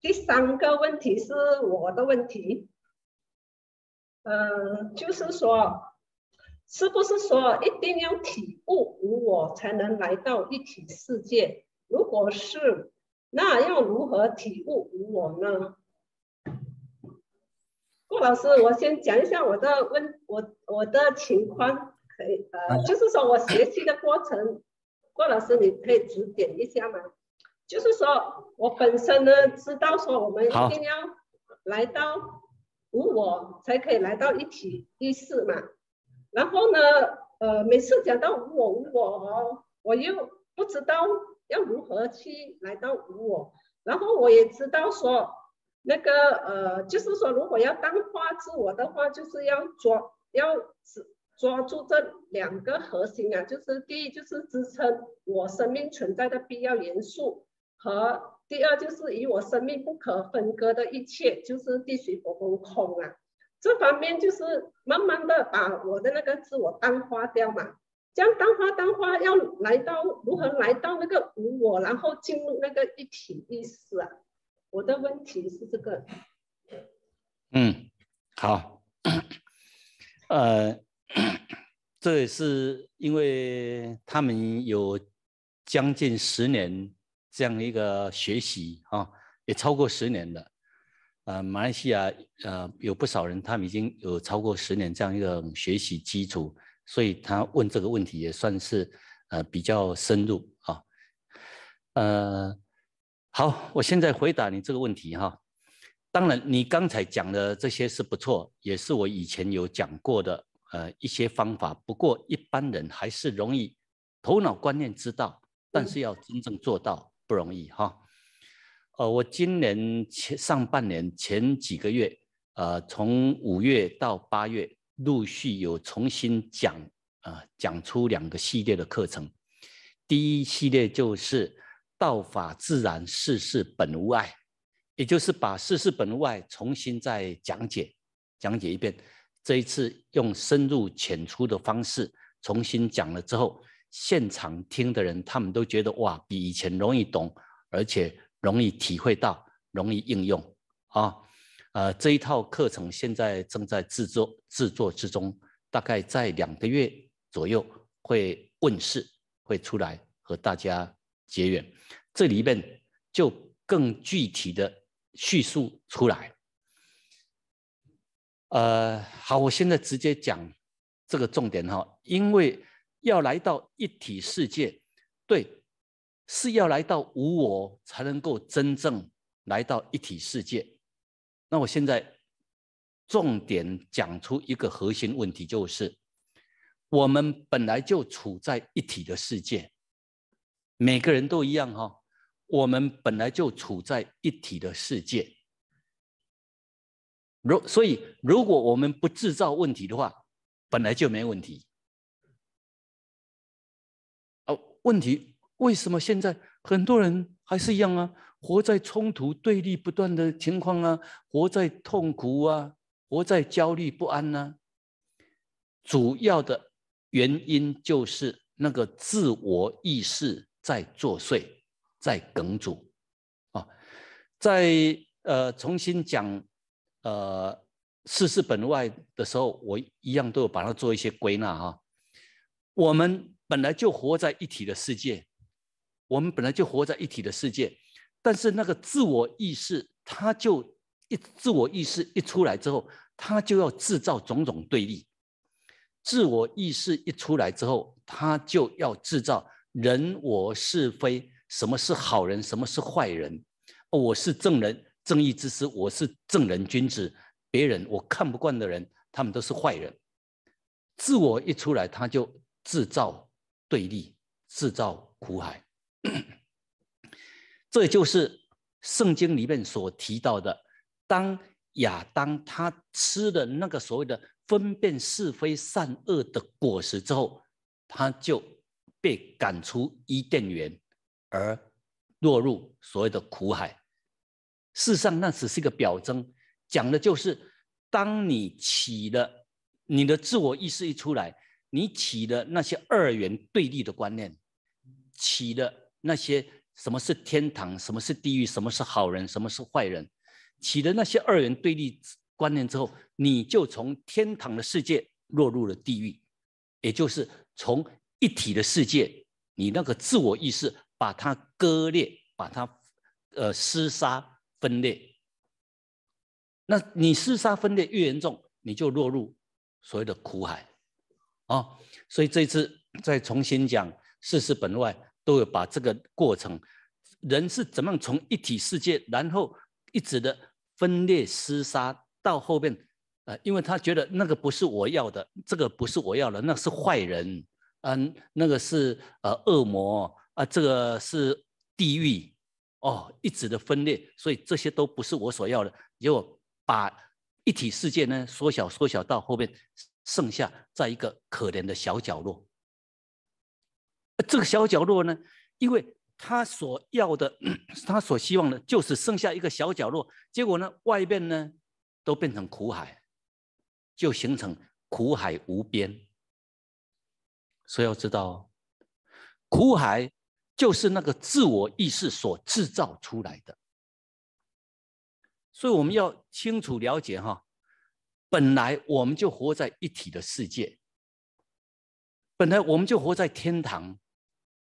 第三个问题是我的问题，嗯，就是说，是不是说一定要体悟无我才能来到一体世界？如果是，那要如何体悟无我呢？郭老师，我先讲一下我的问，我我的情况，可以，呃，就是说我学习的过程，郭老师，你可以指点一下吗？就是说，我本身呢知道说，我们一定要来到无我，才可以来到一体意识嘛。然后呢，呃，每次讲到无我无我哦，我又不知道要如何去来到无我。然后我也知道说，那个呃，就是说，如果要淡化自我的话，就是要抓要抓住这两个核心啊，就是第一就是支撑我生命存在的必要元素。和第二就是与我生命不可分割的一切，就是地水火风空啊，这方面就是慢慢的把我的那个自我淡化掉嘛，这样淡化淡化，要来到如何来到那个无我，然后进入那个一体意识啊。我的问题是这个，嗯，好，呃，这也是因为他们有将近十年。这样一个学习啊，也超过十年了。呃，马来西亚呃有不少人，他们已经有超过十年这样一个学习基础，所以他问这个问题也算是呃比较深入啊。呃，好，我现在回答你这个问题哈。当然，你刚才讲的这些是不错，也是我以前有讲过的呃一些方法。不过一般人还是容易头脑观念知道，但是要真正做到。不容易哈，呃，我今年前上半年前几个月，呃，从五月到八月，陆续有重新讲，呃，讲出两个系列的课程。第一系列就是“道法自然，世事本无碍”，也就是把“世事本无碍”重新再讲解讲解一遍。这一次用深入浅出的方式重新讲了之后。现场听的人，他们都觉得哇，比以前容易懂，而且容易体会到，容易应用啊。呃，这一套课程现在正在制作制作之中，大概在两个月左右会问世，会出来和大家结缘。这里面就更具体的叙述出来。呃，好，我现在直接讲这个重点哈，因为。要来到一体世界，对，是要来到无我，才能够真正来到一体世界。那我现在重点讲出一个核心问题，就是我们本来就处在一体的世界，每个人都一样哈。我们本来就处在一体的世界，如所以，如果我们不制造问题的话，本来就没问题。问题为什么现在很多人还是一样啊？活在冲突对立不断的情况啊，活在痛苦啊，活在焦虑不安呢？主要的原因就是那个自我意识在作祟，在梗阻啊。在呃重新讲呃世事本外的时候，我一样都有把它做一些归纳哈。我们。本来就活在一体的世界，我们本来就活在一体的世界，但是那个自我意识，它就一自我意识一出来之后，它就要制造种种对立。自我意识一出来之后，它就要制造人我是非，什么是好人，什么是坏人，我是正人正义之师，我是正人君子，别人我看不惯的人，他们都是坏人。自我一出来，他就制造。对立制造苦海，这就是圣经里面所提到的。当亚当他吃了那个所谓的分辨是非善恶的果实之后，他就被赶出伊甸园，而落入所谓的苦海。事实上，那只是一个表征，讲的就是当你起了你的自我意识一出来。你起的那些二元对立的观念，起的那些什么是天堂，什么是地狱，什么是好人，什么是坏人，起的那些二元对立观念之后，你就从天堂的世界落入了地狱，也就是从一体的世界，你那个自我意识把它割裂，把它呃厮杀分裂，那你厮杀分裂越严重，你就落入所谓的苦海。哦，所以这次再重新讲世事本外，都有把这个过程，人是怎么样从一体世界，然后一直的分裂厮杀到后面，呃，因为他觉得那个不是我要的，这个不是我要的，那是坏人，嗯，那个是呃恶魔啊，这个是地狱哦，一直的分裂，所以这些都不是我所要的，结果把一体世界呢缩小缩小到后面。剩下在一个可怜的小角落，这个小角落呢，因为他所要的，他所希望的，就是剩下一个小角落。结果呢，外面呢都变成苦海，就形成苦海无边。所以要知道，苦海就是那个自我意识所制造出来的，所以我们要清楚了解哈。本来我们就活在一体的世界，本来我们就活在天堂、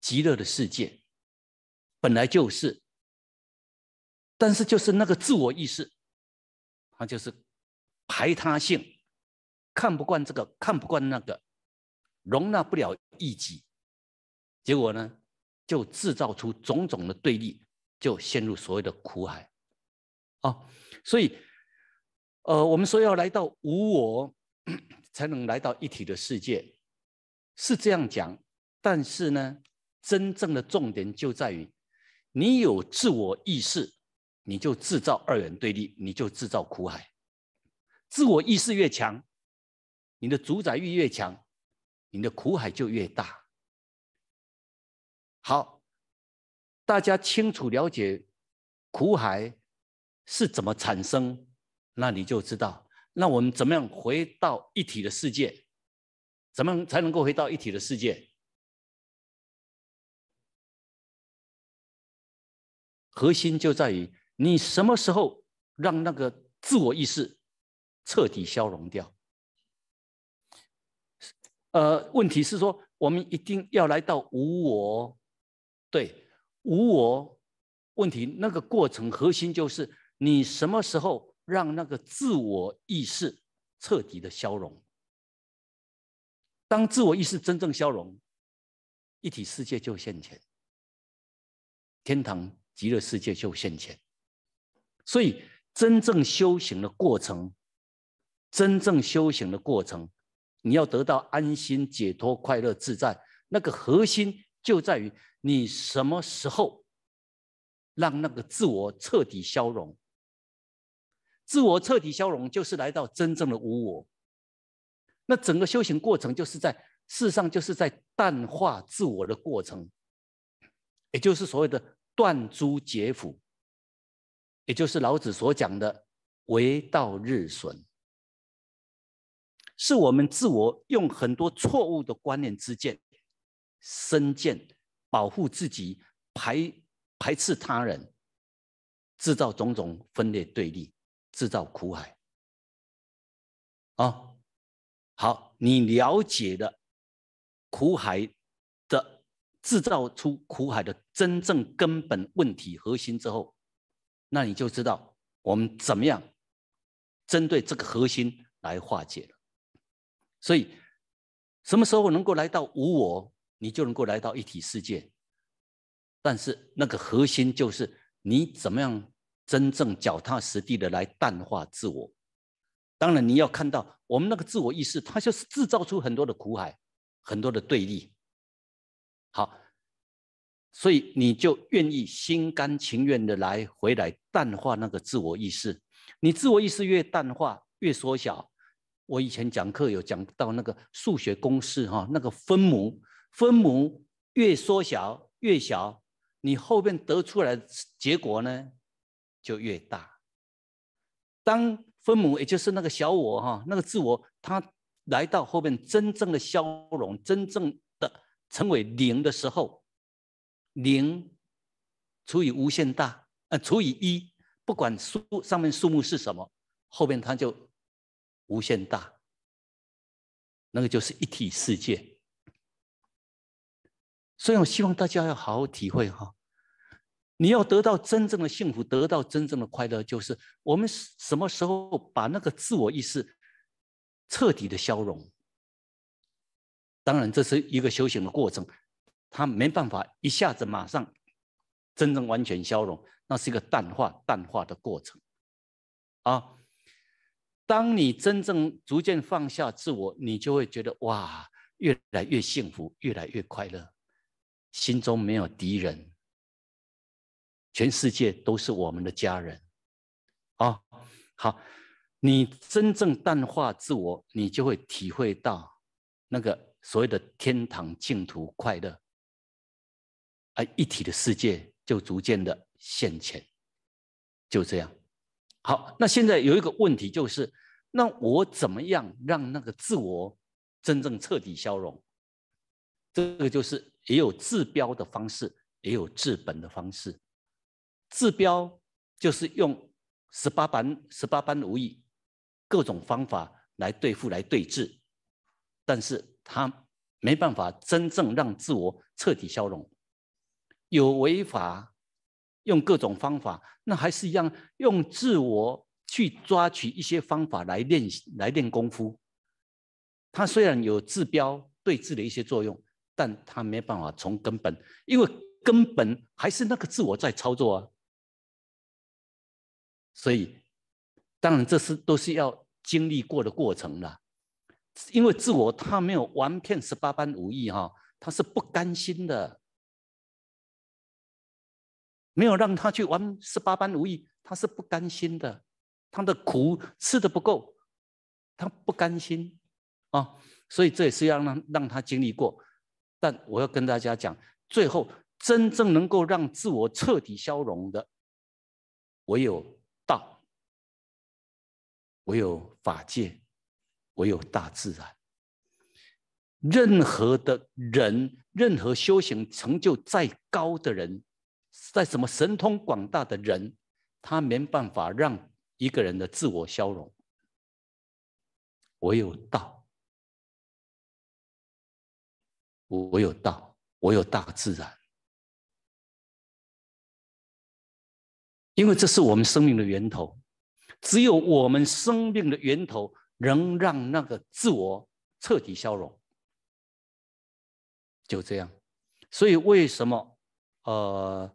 极乐的世界，本来就是。但是就是那个自我意识，它就是排他性，看不惯这个，看不惯那个，容纳不了异己，结果呢，就制造出种种的对立，就陷入所谓的苦海。啊，所以。呃，我们说要来到无我，才能来到一体的世界，是这样讲。但是呢，真正的重点就在于，你有自我意识，你就制造二元对立，你就制造苦海。自我意识越强，你的主宰欲越强，你的苦海就越大。好，大家清楚了解苦海是怎么产生。那你就知道，那我们怎么样回到一体的世界？怎么样才能够回到一体的世界？核心就在于你什么时候让那个自我意识彻底消融掉。呃，问题是说，我们一定要来到无我，对，无我。问题那个过程核心就是你什么时候？让那个自我意识彻底的消融。当自我意识真正消融，一体世界就现前，天堂极乐世界就现前。所以，真正修行的过程，真正修行的过程，你要得到安心、解脱、快乐、自在，那个核心就在于你什么时候让那个自我彻底消融。自我彻底消融，就是来到真正的无我。那整个修行过程，就是在世上，就是在淡化自我的过程，也就是所谓的断诸结缚，也就是老子所讲的“为道日损”，是我们自我用很多错误的观念之见、身见保护自己，排排斥他人，制造种种分裂对立。制造苦海，啊，好，你了解的苦海的制造出苦海的真正根本问题核心之后，那你就知道我们怎么样针对这个核心来化解了。所以，什么时候能够来到无我，你就能够来到一体世界。但是那个核心就是你怎么样。真正脚踏实地的来淡化自我，当然你要看到我们那个自我意识，它就是制造出很多的苦海，很多的对立。好，所以你就愿意心甘情愿的来回来淡化那个自我意识。你自我意识越淡化，越缩小。我以前讲课有讲到那个数学公式哈，那个分母，分母越缩小越小，你后面得出来的结果呢？就越大。当分母也就是那个小我哈，那个自我，它来到后面真正的消融，真正的成为零的时候，零除以无限大，呃，除以一，不管数上面数目是什么，后面它就无限大。那个就是一体世界。所以我希望大家要好好体会哈。你要得到真正的幸福，得到真正的快乐，就是我们什么时候把那个自我意识彻底的消融。当然，这是一个修行的过程，他没办法一下子马上真正完全消融，那是一个淡化、淡化的过程。啊，当你真正逐渐放下自我，你就会觉得哇，越来越幸福，越来越快乐，心中没有敌人。全世界都是我们的家人啊！好，你真正淡化自我，你就会体会到那个所谓的天堂、净土、快乐，而一体的世界就逐渐的现前。就这样，好。那现在有一个问题就是：那我怎么样让那个自我真正彻底消融？这个就是也有治标的方式，也有治本的方式。治标就是用十八般十八般武艺各种方法来对付、来对治，但是他没办法真正让自我彻底消融。有违法，用各种方法，那还是一样，用自我去抓取一些方法来练来练功夫。他虽然有治标对治的一些作用，但他没办法从根本，因为根本还是那个自我在操作啊。所以，当然这是都是要经历过的过程了，因为自我他没有玩骗十八般武艺哈，他是不甘心的，没有让他去玩十八般武艺，他是不甘心的，他的苦吃的不够，他不甘心啊，所以这也是要让让他经历过。但我要跟大家讲，最后真正能够让自我彻底消融的，唯有。我有法界，我有大自然。任何的人，任何修行成就再高的人，在什么神通广大的人，他没办法让一个人的自我消融。我有道，我有道，我有大自然，因为这是我们生命的源头。只有我们生命的源头能让那个自我彻底消融，就这样。所以为什么，呃，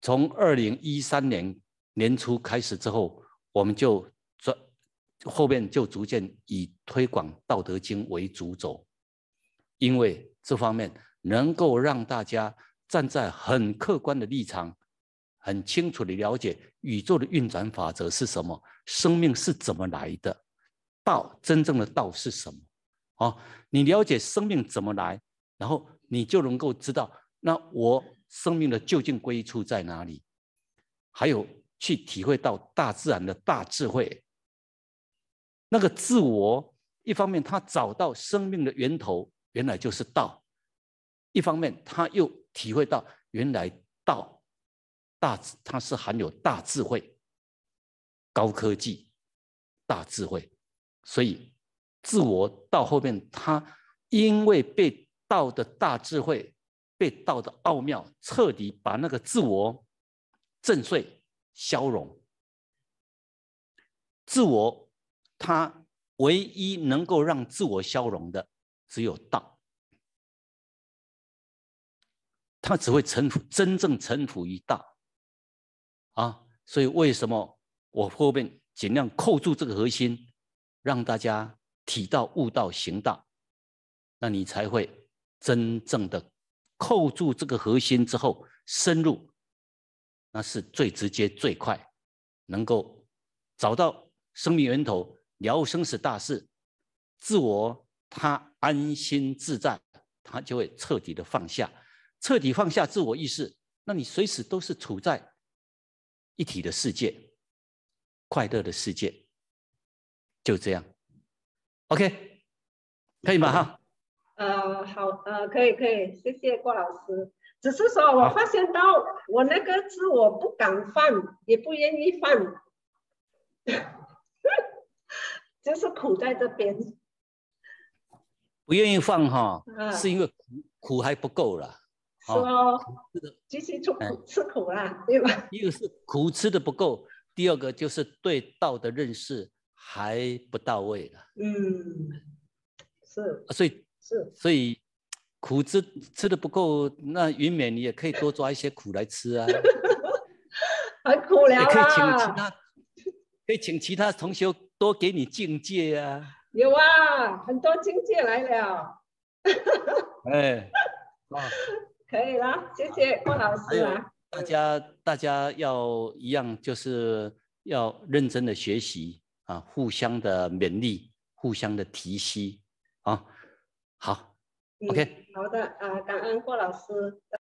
从二零一三年年初开始之后，我们就转后面就逐渐以推广《道德经》为主轴，因为这方面能够让大家站在很客观的立场。很清楚地了解宇宙的运转法则是什么，生命是怎么来的，道真正的道是什么？啊，你了解生命怎么来，然后你就能够知道，那我生命的究竟归处在哪里？还有去体会到大自然的大智慧。那个自我，一方面他找到生命的源头，原来就是道；一方面他又体会到原来道。大，它是含有大智慧、高科技、大智慧，所以自我到后面，他因为被道的大智慧、被道的奥妙彻底把那个自我震碎、消融。自我，他唯一能够让自我消融的，只有道。他只会臣服，真正臣服于道。啊，所以为什么我后面尽量扣住这个核心，让大家体道、悟道、行道，那你才会真正的扣住这个核心之后深入，那是最直接、最快，能够找到生命源头，了生死大事，自我他安心自在，他就会彻底的放下，彻底放下自我意识，那你随时都是处在。一体的世界，快乐的世界，就这样。OK，可以吗？哈。呃，好，呃，可以，可以，谢谢郭老师。只是说我发现到我那个字我不敢放，也不愿意放，就是苦在这边。不愿意放哈，是因为苦苦还不够了。是哦，这个极其吃苦吃苦啦，对吧？一个是苦吃的不够，第二个就是对道的认识还不到位了。嗯，是，所以是，所以苦吃吃的不够，那云免你也可以多抓一些苦来吃啊。很苦了。可以请其他，可以请其他同学多给你境界啊。有啊，很多境界来了。哎，啊。可以了，谢谢郭老师啊！大家大家要一样，就是要认真的学习啊，互相的勉励，互相的提携啊。好，OK，好的啊，感恩郭老师。